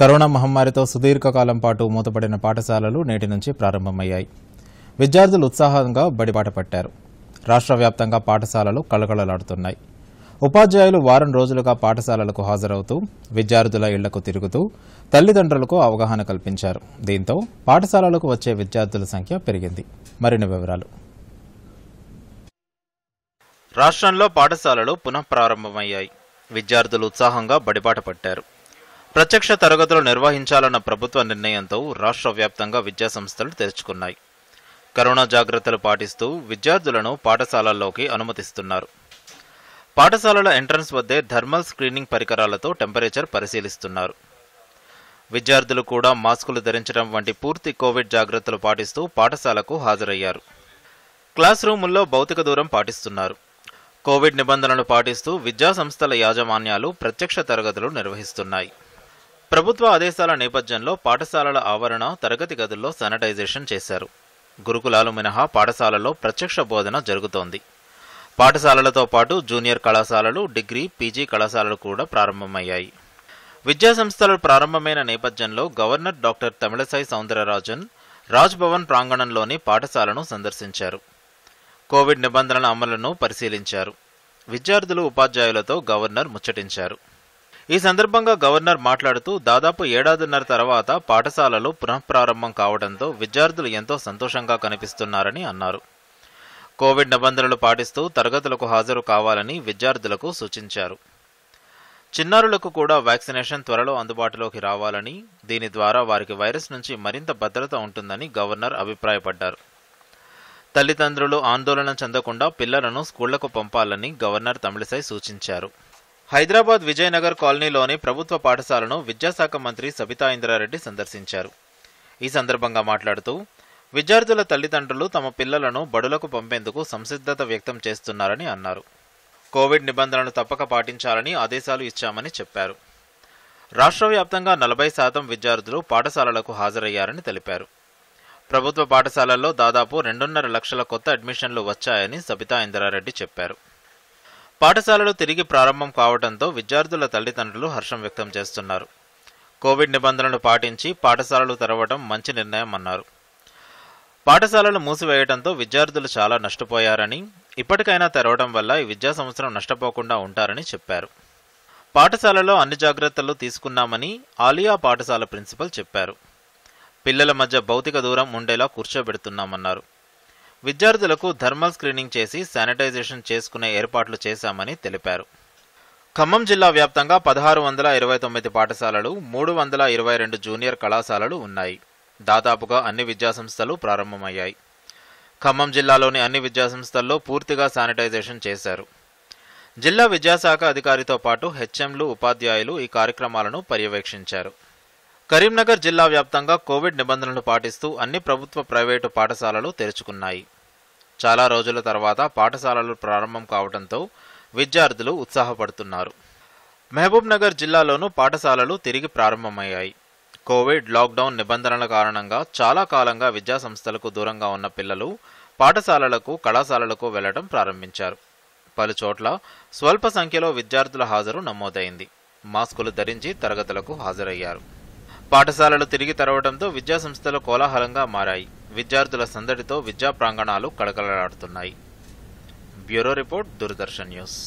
corona మహమ్మారితో సుదీర్ఘకాలం పాటు మూతపడిన పాఠశాలలు నేటి నుంచి ప్రారంభమయ్యాయి విద్యార్థులు ఉత్సాహంగా బడిబాట పట్టారు రాష్ట్ర వ్యాప్తంగా పాఠశాలలు కళకళలాడుతున్నాయి ఉపాధ్యాయులు వారం రోజులుగా పాఠశాలలకు హాజరవుతూ విద్యార్థుల ఇళ్లకు తిరుగుతూ తల్లిదండ్రులకు అవగాహన కల్పించారు దీంతో పాఠశాలలకు వచ్చే విద్యార్థుల సంఖ్య పెరిగింది మరిన్ని వివరాలు రాష్ట్రంలో పాఠశాలలు పునఃప్రారంభమయ్యాయి విద్యార్థులు ఉత్సాహంగా బడిబాట పట్టారు ప్రత్యక్ష తరగతులు నిర్వహించాలన్న ప్రభుత్వ నిర్ణయంతో రాష్ట్ర వ్యాప్తంగా విద్యాసంస్థలు తెరుచుకున్నాయి కరోనా జాగ్రత్తలు పాటిస్తూ విద్యార్థులను పాఠశాలల్లోకి అనుమతిస్తున్నారు పాఠశాలల ఎంట్రన్స్ వద్దే థర్మల్ స్క్రీనింగ్ పరికరాలతో టెంపరేచర్ పరిశీలిస్తున్నారు విద్యార్థులు కూడా మాస్కులు ధరించడం వంటి పూర్తి కోవిడ్ జాగ్రత్తలు పాటిస్తూ పాఠశాలకు హాజరయ్యారు క్లాస్ రూముల్లో భౌతిక దూరం పాటిస్తున్నారు కోవిడ్ నిబంధనలు పాటిస్తూ విద్యాసంస్థల యాజమాన్యాలు ప్రత్యక్ష తరగతులు నిర్వహిస్తున్నాయి ప్రభుత్వ ఆదేశాల నేపథ్యంలో పాఠశాలల ఆవరణ తరగతి గదుల్లో శానిటైజేషన్ చేశారు గురుకులాలు మినహా పాఠశాలలో ప్రత్యక్ష బోధన జరుగుతోంది పాఠశాలలతో పాటు జూనియర్ కళాశాలలు డిగ్రీ పీజీ కళాశాలలు కూడా ప్రారంభమయ్యాయి విద్యాసంస్థలు ప్రారంభమైన నేపథ్యంలో గవర్నర్ డాక్టర్ తమిళసై సౌందరరాజన్ రాజ్భవన్ ప్రాంగణంలోని పాఠశాలను సందర్శించారు కోవిడ్ నిబంధనల అమలును పరిశీలించారు విద్యార్థులు ఉపాధ్యాయులతో గవర్నర్ ముచ్చటించారు ఈ సందర్భంగా గవర్నర్ మాట్లాడుతూ దాదాపు ఏడాదిన్నర తర్వాత పాఠశాలలు పునఃప్రారంభం కావడంతో విద్యార్థులు ఎంతో సంతోషంగా కనిపిస్తున్నారని అన్నారు కోవిడ్ నిబంధనలు పాటిస్తూ తరగతులకు హాజరు కావాలని విద్యార్థులకు సూచించారు చిన్నారులకు కూడా వ్యాక్సినేషన్ త్వరలో అందుబాటులోకి రావాలని దీని ద్వారా వారికి వైరస్ నుంచి మరింత భద్రత ఉంటుందని గవర్నర్ అభిప్రాయపడ్డారు తల్లిదండ్రులు ఆందోళన చెందకుండా పిల్లలను స్కూళ్లకు పంపాలని గవర్నర్ తమిళిసై సూచించారు హైదరాబాద్ విజయనగర్ కాలనీలోని ప్రభుత్వ పాఠశాలను విద్యాశాఖ మంత్రి సబితా ఇంద్రారెడ్డి సందర్శించారు ఈ సందర్భంగా మాట్లాడుతూ విద్యార్థుల తల్లిదండ్రులు తమ పిల్లలను బడులకు పంపేందుకు సంసిద్ధత వ్యక్తం చేస్తున్నారని అన్నారు కోవిడ్ నిబంధనలు తప్పక పాటించాలని ఆదేశాలు ఇచ్చామని చెప్పారు రాష్ట్ర వ్యాప్తంగా నలభై శాతం విద్యార్థులు పాఠశాలలకు హాజరయ్యారని తెలిపారు ప్రభుత్వ పాఠశాలల్లో దాదాపు రెండున్నర లక్షల కొత్త అడ్మిషన్లు వచ్చాయని సబితా ఇంద్రారెడ్డి చెప్పారు పాఠశాలలు తిరిగి ప్రారంభం కావడంతో విద్యార్థుల తల్లిదండ్రులు హర్షం వ్యక్తం చేస్తున్నారు కోవిడ్ నిబంధనలు పాటించి పాఠశాలలు తెరవడం మంచి నిర్ణయం అన్నారు పాఠశాలలు మూసివేయడంతో విద్యార్థులు చాలా నష్టపోయారని ఇప్పటికైనా తెరవడం వల్ల ఈ విద్యా సంవత్సరం నష్టపోకుండా ఉంటారని చెప్పారు పాఠశాలలో అన్ని జాగ్రత్తలు తీసుకున్నామని ఆలియా పాఠశాల ప్రిన్సిపల్ చెప్పారు పిల్లల మధ్య భౌతిక దూరం ఉండేలా కూర్చోబెడుతున్నామన్నారు విద్యార్థులకు థర్మల్ స్క్రీనింగ్ చేసి శానిటైజేషన్ చేసుకునే ఏర్పాట్లు చేశామని తెలిపారు ఖమ్మం జిల్లా వ్యాప్తంగా పదహారు వందల ఇరవై తొమ్మిది పాఠశాలలు మూడు వందల ఇరవై రెండు జూనియర్ కళాశాలలు ఉన్నాయి దాదాపుగా అన్ని విద్యాసంస్థలు ప్రారంభమయ్యాయి ఖమ్మం జిల్లాలోని అన్ని విద్యాసంస్థల్లో పూర్తిగా శానిటైజేషన్ చేశారు జిల్లా విద్యాశాఖ అధికారితో పాటు హెచ్ఎంలు ఉపాధ్యాయులు ఈ కార్యక్రమాలను పర్యవేక్షించారు కరీంనగర్ జిల్లా వ్యాప్తంగా కోవిడ్ నిబంధనలు పాటిస్తూ అన్ని ప్రభుత్వ ప్రైవేటు పాఠశాలలు తెరుచుకున్నాయి చాలా రోజుల తర్వాత పాఠశాలలు ప్రారంభం కావడంతో విద్యార్థులు ఉత్సాహపడుతున్నారు మహబూబ్ నగర్ జిల్లాలోనూ పాఠశాలలు తిరిగి ప్రారంభమయ్యాయి కోవిడ్ లాక్డౌన్ నిబంధనల కారణంగా చాలా కాలంగా విద్యా సంస్థలకు దూరంగా ఉన్న పిల్లలు పాఠశాలలకు కళాశాలలకు వెళ్లడం ప్రారంభించారు పలుచోట్ల స్వల్ప సంఖ్యలో విద్యార్థుల హాజరు నమోదైంది మాస్కులు ధరించి తరగతులకు హాజరయ్యారు పాఠశాలలు తిరిగి తెరవడంతో విద్యాసంస్థలు కోలాహలంగా మారాయి విద్యార్థుల సందడితో విద్యా ప్రాంగణాలు కళకళలాడుతున్నాయి బ్యూరో రిపోర్ట్ దూరదర్శన్ న్యూస్